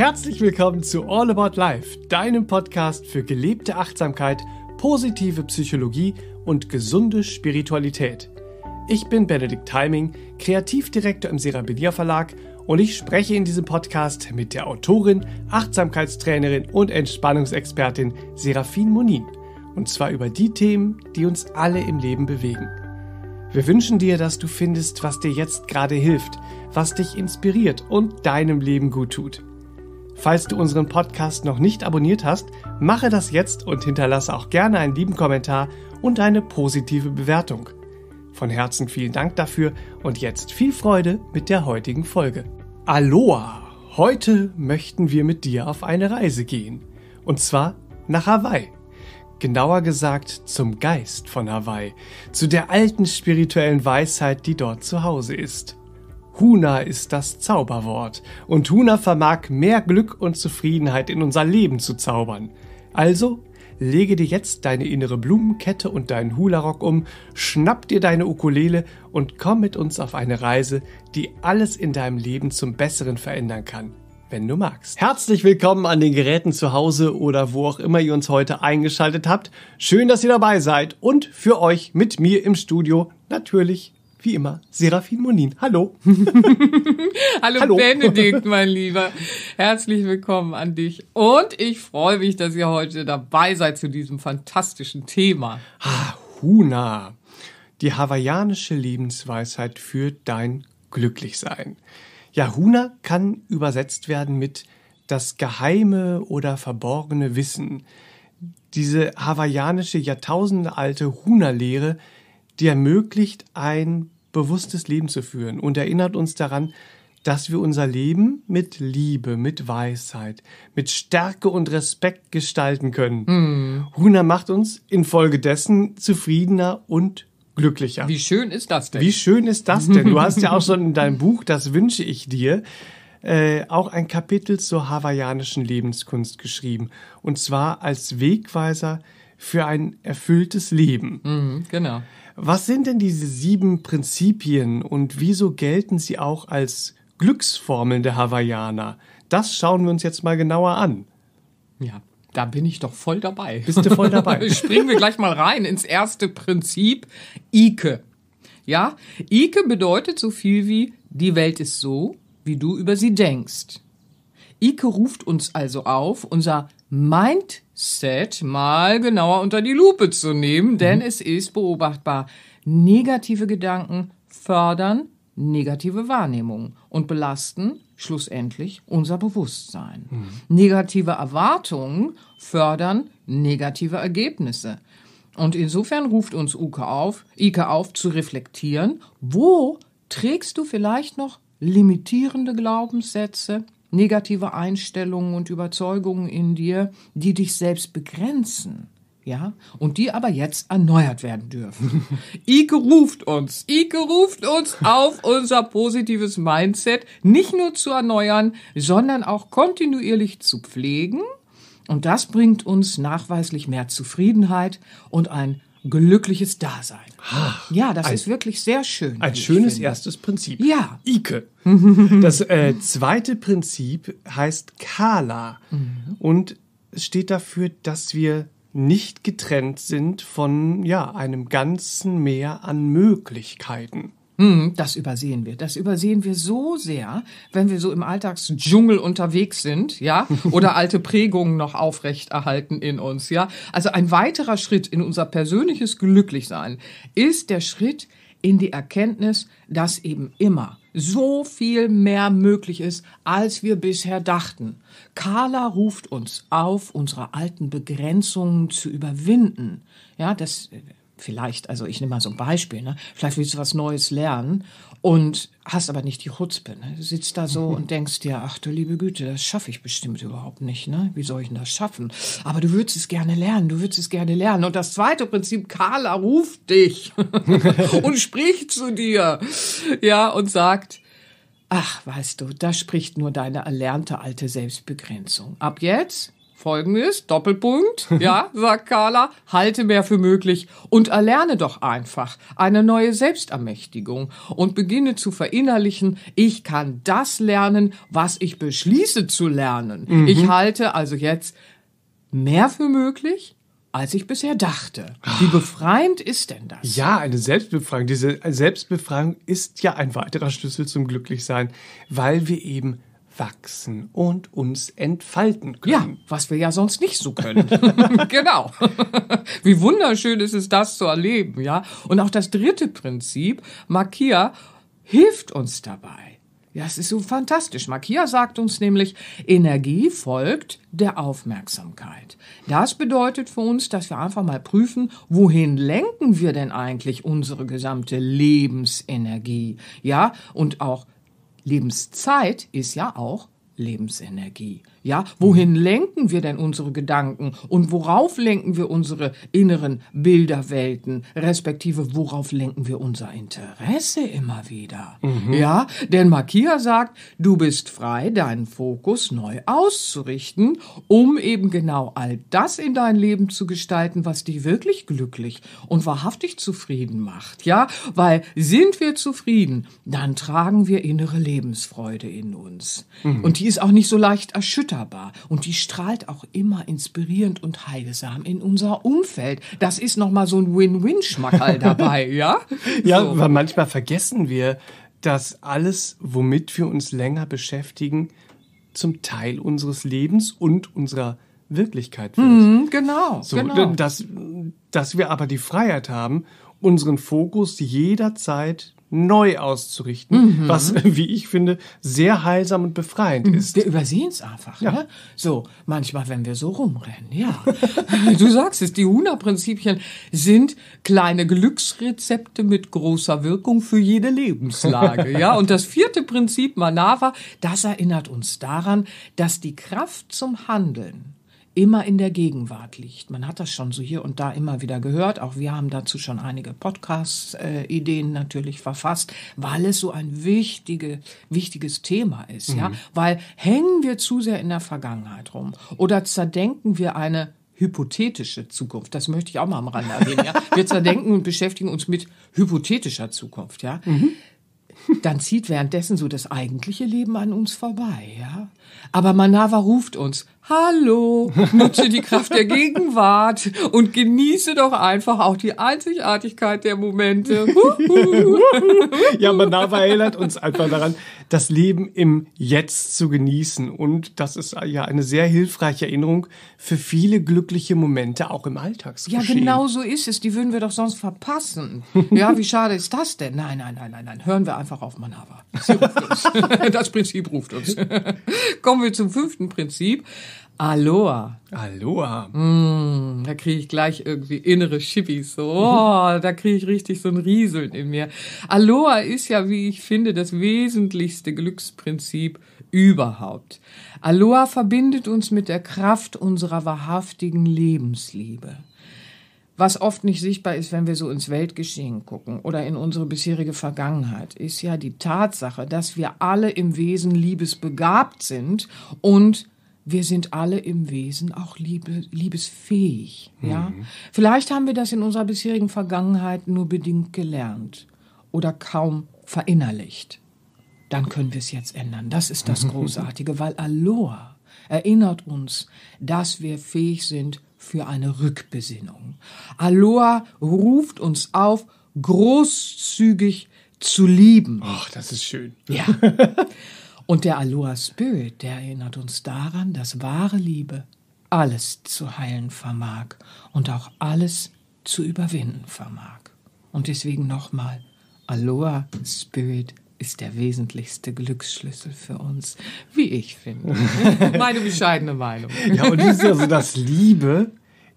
Herzlich willkommen zu All About Life, deinem Podcast für gelebte Achtsamkeit, positive Psychologie und gesunde Spiritualität. Ich bin Benedikt Timing, Kreativdirektor im Serabinia Verlag und ich spreche in diesem Podcast mit der Autorin, Achtsamkeitstrainerin und Entspannungsexpertin Serafin Monin. Und zwar über die Themen, die uns alle im Leben bewegen. Wir wünschen dir, dass du findest, was dir jetzt gerade hilft, was dich inspiriert und deinem Leben gut tut. Falls du unseren Podcast noch nicht abonniert hast, mache das jetzt und hinterlasse auch gerne einen lieben Kommentar und eine positive Bewertung. Von Herzen vielen Dank dafür und jetzt viel Freude mit der heutigen Folge. Aloha! Heute möchten wir mit dir auf eine Reise gehen. Und zwar nach Hawaii. Genauer gesagt zum Geist von Hawaii, zu der alten spirituellen Weisheit, die dort zu Hause ist. Huna ist das Zauberwort und Huna vermag mehr Glück und Zufriedenheit in unser Leben zu zaubern. Also lege dir jetzt deine innere Blumenkette und deinen Hula-Rock um, schnapp dir deine Ukulele und komm mit uns auf eine Reise, die alles in deinem Leben zum Besseren verändern kann wenn du magst. Herzlich willkommen an den Geräten zu Hause oder wo auch immer ihr uns heute eingeschaltet habt. Schön, dass ihr dabei seid und für euch mit mir im Studio natürlich wie immer, Serafin Monin. Hallo. Hallo, Hallo Benedikt, mein Lieber. Herzlich willkommen an dich. Und ich freue mich, dass ihr heute dabei seid zu diesem fantastischen Thema. Ah, Huna. Die hawaiianische Lebensweisheit für dein Glücklichsein. Ja, Huna kann übersetzt werden mit das geheime oder verborgene Wissen. Diese hawaiianische, jahrtausendealte Huna-Lehre, die ermöglicht, ein bewusstes Leben zu führen und erinnert uns daran, dass wir unser Leben mit Liebe, mit Weisheit, mit Stärke und Respekt gestalten können. Mhm. Huna macht uns infolgedessen zufriedener und glücklicher. Wie schön ist das denn? Wie schön ist das denn? Du hast ja auch schon in deinem Buch, das wünsche ich dir, äh, auch ein Kapitel zur hawaiianischen Lebenskunst geschrieben. Und zwar als Wegweiser für ein erfülltes Leben. Mhm, genau. Was sind denn diese sieben Prinzipien und wieso gelten sie auch als Glücksformeln der Hawaiianer? Das schauen wir uns jetzt mal genauer an. Ja, da bin ich doch voll dabei. Bist du voll dabei? Springen wir gleich mal rein ins erste Prinzip, Ike. Ja, Ike bedeutet so viel wie die Welt ist so, wie du über sie denkst. Ike ruft uns also auf, unser Mindset mal genauer unter die Lupe zu nehmen, denn mhm. es ist beobachtbar. Negative Gedanken fördern negative Wahrnehmungen und belasten schlussendlich unser Bewusstsein. Mhm. Negative Erwartungen fördern negative Ergebnisse. Und insofern ruft uns Uke auf, Ike auf zu reflektieren, wo trägst du vielleicht noch limitierende Glaubenssätze, negative Einstellungen und Überzeugungen in dir, die dich selbst begrenzen. Ja, und die aber jetzt erneuert werden dürfen. Ike ruft uns, Ike ruft uns auf, unser positives Mindset nicht nur zu erneuern, sondern auch kontinuierlich zu pflegen. Und das bringt uns nachweislich mehr Zufriedenheit und ein glückliches Dasein. Ach, ja, das ein, ist wirklich sehr schön. Ein schönes erstes Prinzip. Ja. Ike. Das äh, zweite Prinzip heißt Kala mhm. und steht dafür, dass wir nicht getrennt sind von ja, einem ganzen Meer an Möglichkeiten. Hm, das übersehen wir. Das übersehen wir so sehr, wenn wir so im Alltagsdschungel unterwegs sind, ja, oder alte Prägungen noch aufrechterhalten in uns, ja. Also ein weiterer Schritt in unser persönliches Glücklichsein ist der Schritt in die Erkenntnis, dass eben immer so viel mehr möglich ist, als wir bisher dachten. Carla ruft uns auf, unsere alten Begrenzungen zu überwinden. Ja, das äh, vielleicht, also ich nehme mal so ein Beispiel, ne? vielleicht willst du was Neues lernen und hast aber nicht die Chutzpe. Ne? Du sitzt da so mhm. und denkst dir, ach du liebe Güte, das schaffe ich bestimmt überhaupt nicht. Ne? Wie soll ich denn das schaffen? Aber du würdest es gerne lernen, du würdest es gerne lernen. Und das zweite Prinzip, Carla ruft dich und spricht zu dir. Ja, und sagt, ach, weißt du, da spricht nur deine erlernte alte Selbstbegrenzung. Ab jetzt Folgendes, Doppelpunkt, ja, sagt Carla, halte mehr für möglich und erlerne doch einfach eine neue Selbstermächtigung und beginne zu verinnerlichen, ich kann das lernen, was ich beschließe zu lernen. Mhm. Ich halte also jetzt mehr für möglich, als ich bisher dachte. Wie ah. befreiend ist denn das? Ja, eine Selbstbefreiung. Diese Selbstbefreiung ist ja ein weiterer Schlüssel zum Glücklichsein, weil wir eben wachsen und uns entfalten können. Ja, was wir ja sonst nicht so können. genau. Wie wunderschön ist es, das zu erleben, ja. Und auch das dritte Prinzip, Makia, hilft uns dabei. Ja, es ist so fantastisch. Makia sagt uns nämlich, Energie folgt der Aufmerksamkeit. Das bedeutet für uns, dass wir einfach mal prüfen, wohin lenken wir denn eigentlich unsere gesamte Lebensenergie? Ja, und auch Lebenszeit ist ja auch Lebensenergie. Ja, wohin lenken wir denn unsere Gedanken und worauf lenken wir unsere inneren Bilderwelten, respektive worauf lenken wir unser Interesse immer wieder? Mhm. Ja, denn Makia sagt, du bist frei, deinen Fokus neu auszurichten, um eben genau all das in dein Leben zu gestalten, was dich wirklich glücklich und wahrhaftig zufrieden macht. Ja, weil sind wir zufrieden, dann tragen wir innere Lebensfreude in uns. Mhm. Und die ist auch nicht so leicht erschüttert fütterbar und die strahlt auch immer inspirierend und heilsam in unser Umfeld. Das ist nochmal so ein Win-Win-Schmackerl dabei, ja? Ja, so. weil manchmal vergessen wir, dass alles, womit wir uns länger beschäftigen, zum Teil unseres Lebens und unserer Wirklichkeit wird. Mhm, genau, so, genau. Dass, dass wir aber die Freiheit haben, unseren Fokus jederzeit neu auszurichten, mhm. was, wie ich finde, sehr heilsam und befreiend mhm. ist. Wir übersehen es einfach. Ja. Ne? So, manchmal, wenn wir so rumrennen, ja. du sagst es, die Huna-Prinzipien sind kleine Glücksrezepte mit großer Wirkung für jede Lebenslage. ja, und das vierte Prinzip, Manava, das erinnert uns daran, dass die Kraft zum Handeln immer in der Gegenwart liegt. Man hat das schon so hier und da immer wieder gehört. Auch wir haben dazu schon einige Podcast-Ideen äh, natürlich verfasst, weil es so ein wichtige, wichtiges Thema ist. Mhm. Ja? Weil hängen wir zu sehr in der Vergangenheit rum oder zerdenken wir eine hypothetische Zukunft. Das möchte ich auch mal am Rande erwähnen. Ja? Wir zerdenken und beschäftigen uns mit hypothetischer Zukunft. Ja? Mhm dann zieht währenddessen so das eigentliche Leben an uns vorbei, ja. Aber Manava ruft uns, Hallo, nutze die Kraft der Gegenwart und genieße doch einfach auch die Einzigartigkeit der Momente. ja, Manava erinnert uns einfach daran, das Leben im Jetzt zu genießen. Und das ist ja eine sehr hilfreiche Erinnerung für viele glückliche Momente auch im Alltagsgeschehen. Ja, genau so ist es. Die würden wir doch sonst verpassen. Ja, wie schade ist das denn? Nein, nein, nein, nein, nein. Hören wir einfach auf Manava. Sie ruft uns. Das Prinzip ruft uns. Kommen wir zum fünften Prinzip. Aloha. Aloha. Mm, da kriege ich gleich irgendwie innere Schippis. So, oh, mhm. da kriege ich richtig so ein Rieseln in mir. Aloha ist ja, wie ich finde, das wesentlichste Glücksprinzip überhaupt. Aloha verbindet uns mit der Kraft unserer wahrhaftigen Lebensliebe was oft nicht sichtbar ist, wenn wir so ins Weltgeschehen gucken oder in unsere bisherige Vergangenheit, ist ja die Tatsache, dass wir alle im Wesen liebesbegabt sind und wir sind alle im Wesen auch liebe, liebesfähig. Mhm. Ja? Vielleicht haben wir das in unserer bisherigen Vergangenheit nur bedingt gelernt oder kaum verinnerlicht. Dann können wir es jetzt ändern. Das ist das Großartige, weil Aloha erinnert uns, dass wir fähig sind für eine Rückbesinnung. Aloha ruft uns auf, großzügig zu lieben. Ach, das ist schön. Ja. Und der Aloha Spirit, der erinnert uns daran, dass wahre Liebe alles zu heilen vermag und auch alles zu überwinden vermag. Und deswegen nochmal, Aloha Spirit ist der wesentlichste Glücksschlüssel für uns, wie ich finde. Meine bescheidene Meinung. Ja, und es ist ja so, dass Liebe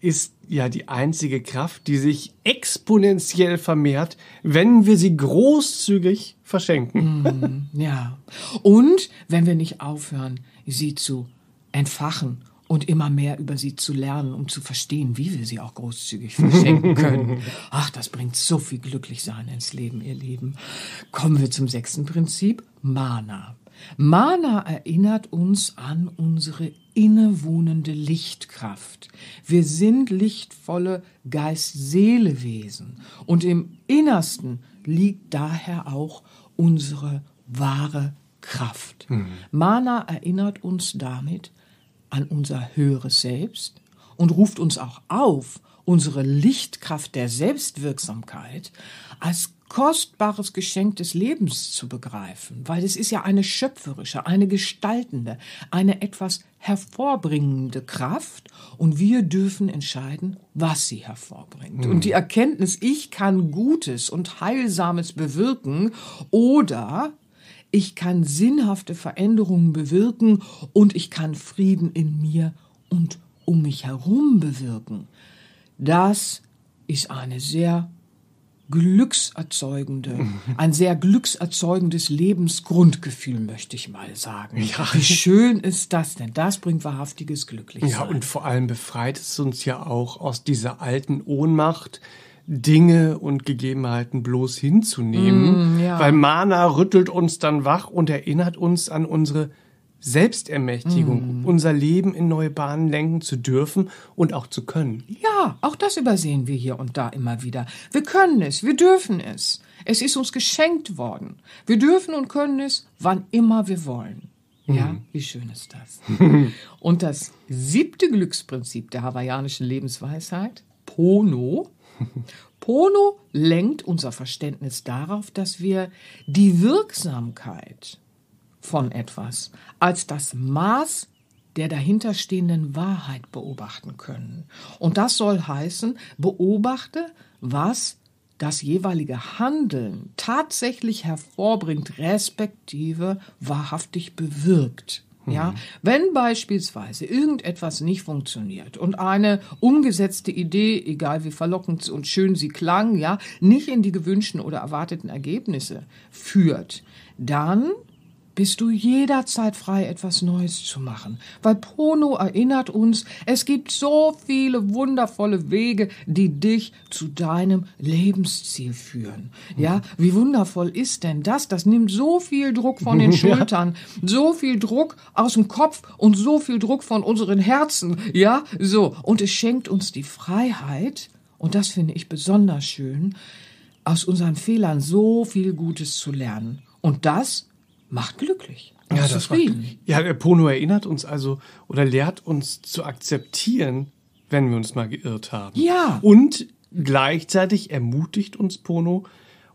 ist ja die einzige Kraft, die sich exponentiell vermehrt, wenn wir sie großzügig verschenken. Mm, ja. Und wenn wir nicht aufhören, sie zu entfachen und immer mehr über sie zu lernen, um zu verstehen, wie wir sie auch großzügig verschenken können. Ach, das bringt so viel Glücklichsein ins Leben, ihr Lieben. Kommen wir zum sechsten Prinzip, Mana. Mana erinnert uns an unsere innewohnende Lichtkraft. Wir sind lichtvolle Geist-Seele-Wesen und im Innersten liegt daher auch unsere wahre Kraft. Mhm. Mana erinnert uns damit an unser höheres Selbst und ruft uns auch auf, unsere Lichtkraft der Selbstwirksamkeit als kostbares Geschenk des Lebens zu begreifen, weil es ist ja eine schöpferische, eine gestaltende, eine etwas hervorbringende Kraft und wir dürfen entscheiden, was sie hervorbringt. Mhm. Und die Erkenntnis, ich kann Gutes und Heilsames bewirken oder ich kann sinnhafte Veränderungen bewirken und ich kann Frieden in mir und um mich herum bewirken. Das ist eine sehr glückserzeugende, ein sehr glückserzeugendes Lebensgrundgefühl, möchte ich mal sagen. Ja. Wie schön ist das denn? Das bringt wahrhaftiges Glücklichsein. Ja, und vor allem befreit es uns ja auch aus dieser alten Ohnmacht, Dinge und Gegebenheiten bloß hinzunehmen, mm, ja. weil Mana rüttelt uns dann wach und erinnert uns an unsere Selbstermächtigung, mm. unser Leben in neue Bahnen lenken zu dürfen und auch zu können. Ja, auch das übersehen wir hier und da immer wieder. Wir können es, wir dürfen es. Es ist uns geschenkt worden. Wir dürfen und können es, wann immer wir wollen. Ja, mhm. wie schön ist das. und das siebte Glücksprinzip der hawaiianischen Lebensweisheit, Pono. Pono lenkt unser Verständnis darauf, dass wir die Wirksamkeit von etwas als das Maß der dahinterstehenden Wahrheit beobachten können. Und das soll heißen, beobachte, was das jeweilige Handeln tatsächlich hervorbringt, respektive wahrhaftig bewirkt. Hm. Ja, wenn beispielsweise irgendetwas nicht funktioniert und eine umgesetzte Idee, egal wie verlockend und schön sie klang, ja, nicht in die gewünschten oder erwarteten Ergebnisse führt, dann bist du jederzeit frei, etwas Neues zu machen. Weil Pono erinnert uns, es gibt so viele wundervolle Wege, die dich zu deinem Lebensziel führen. Ja, wie wundervoll ist denn das? Das nimmt so viel Druck von den Schultern, so viel Druck aus dem Kopf und so viel Druck von unseren Herzen. Ja, so. Und es schenkt uns die Freiheit, und das finde ich besonders schön, aus unseren Fehlern so viel Gutes zu lernen. Und das macht glücklich. Ja, das zufrieden. Macht, ja, der Pono erinnert uns also oder lehrt uns zu akzeptieren, wenn wir uns mal geirrt haben. Ja. Und gleichzeitig ermutigt uns Pono,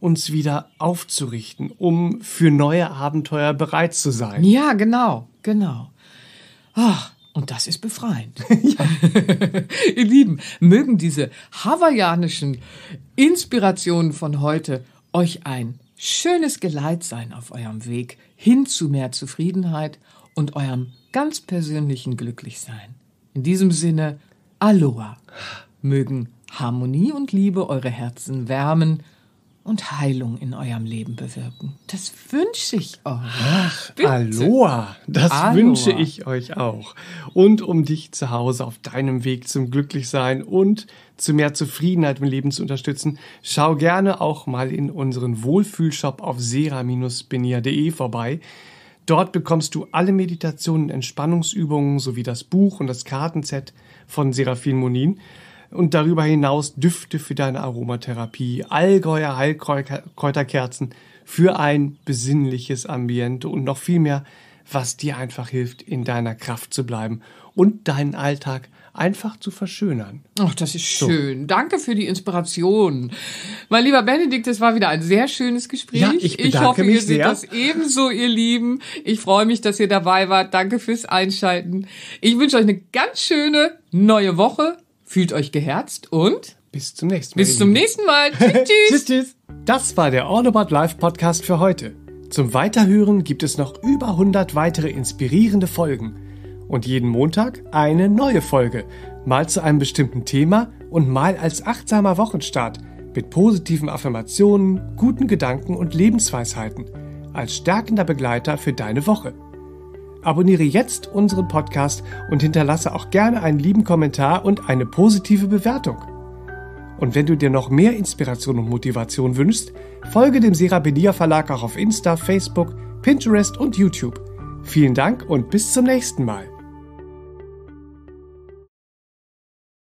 uns wieder aufzurichten, um für neue Abenteuer bereit zu sein. Ja, genau, genau. Ach, und das ist befreiend. Ihr Lieben, mögen diese hawaiianischen Inspirationen von heute euch ein schönes Geleit sein auf eurem Weg hin zu mehr Zufriedenheit und eurem ganz persönlichen Glücklichsein. In diesem Sinne, Aloha. Mögen Harmonie und Liebe eure Herzen wärmen und Heilung in eurem Leben bewirken. Das wünsche ich euch. Ach, Bitte. Aloha, das Aloha. wünsche ich euch auch. Und um dich zu Hause auf deinem Weg zum Glücklichsein und zu mehr Zufriedenheit im Leben zu unterstützen, schau gerne auch mal in unseren Wohlfühlshop auf sera-benia.de vorbei. Dort bekommst du alle Meditationen, Entspannungsübungen sowie das Buch und das Kartenset von Serafin Monin und darüber hinaus Düfte für deine Aromatherapie, Allgäuer Heilkräuterkerzen für ein besinnliches Ambiente und noch viel mehr, was dir einfach hilft, in deiner Kraft zu bleiben und deinen Alltag einfach zu verschönern. Ach, das ist schön. So. Danke für die Inspiration. Mein lieber Benedikt, das war wieder ein sehr schönes Gespräch. Ja, ich, bedanke ich hoffe, mich ihr seht das ebenso, ihr Lieben. Ich freue mich, dass ihr dabei wart. Danke fürs Einschalten. Ich wünsche euch eine ganz schöne neue Woche. Fühlt euch geherzt und bis zum nächsten Mal. Bis zum nächsten Mal. tschüss, tschüss. tschüss, tschüss. Das war der All About Life Podcast für heute. Zum Weiterhören gibt es noch über 100 weitere inspirierende Folgen. Und jeden Montag eine neue Folge. Mal zu einem bestimmten Thema und mal als achtsamer Wochenstart mit positiven Affirmationen, guten Gedanken und Lebensweisheiten als stärkender Begleiter für deine Woche abonniere jetzt unseren Podcast und hinterlasse auch gerne einen lieben Kommentar und eine positive Bewertung. Und wenn du dir noch mehr Inspiration und Motivation wünschst, folge dem Serapenia Verlag auch auf Insta, Facebook, Pinterest und YouTube. Vielen Dank und bis zum nächsten Mal.